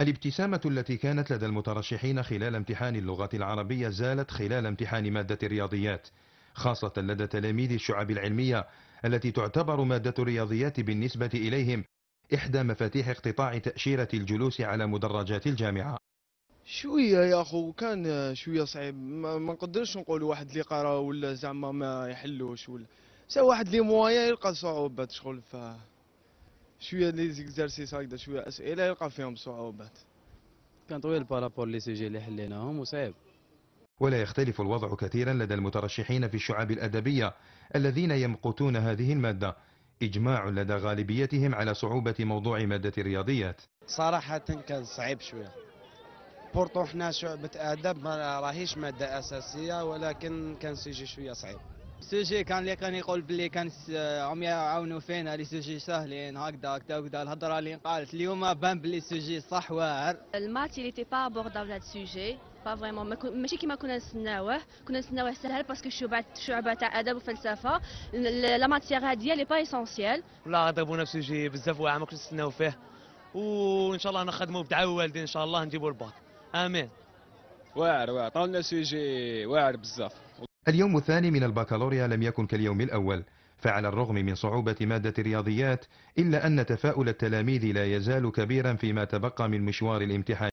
الابتسامة التي كانت لدى المترشحين خلال امتحان اللغة العربية زالت خلال امتحان مادة الرياضيات خاصة لدى تلاميذ الشعب العلمية التي تعتبر مادة الرياضيات بالنسبة إليهم إحدى مفاتيح اقتطاع تأشيرة الجلوس على مدرجات الجامعة شويه يا اخو كان شويه صعيب ما, ما نقدرش نقول واحد اللي قرا ولا زعما ما يحلوش ولا سواء واحد اللي موايا يلقى صعوبات شغل فيه شويه لي زيكزارسيس هكذا شويه اسئله يلقى فيهم صعوبات كان طويل بارابور لي سيجي اللي حليناهم وصعيب ولا يختلف الوضع كثيرا لدى المترشحين في الشعاب الأدبية الذين يمقتون هذه المادة إجماع لدى غالبيتهم على صعوبة موضوع مادة الرياضيات صراحة كان صعيب شوية بورتو احنا شعبة ادب ما راهيش مادة أساسية ولكن كان سيجي شوية صعيب جي كان اللي كان يقول بلي كان هم يعاونوا فينا لي جي ساهلين هكذا هكذا هكذا الهضره اللي قالت اليوم بان باللي جي صح واعر الماتش اللي تي با ابوردابل سي جي با فريمون ماشي كيما كنا نستناوه كنا نستناوه سهل باسكو الشعبة شعبة تاع ادب وفلسفه لا ماتيير هاديه لي با اسونسييل لا ضربونا جي بزاف واعر ما كنا نستناو فيه وان شاء الله نخدموا بدعاء الوالدين ان شاء الله نجيبوا الباط امين واعر واعر طالنا جي واعر بزاف اليوم الثاني من البكالوريا لم يكن كاليوم الأول فعلى الرغم من صعوبة مادة الرياضيات إلا أن تفاؤل التلاميذ لا يزال كبيرا فيما تبقى من مشوار الامتحان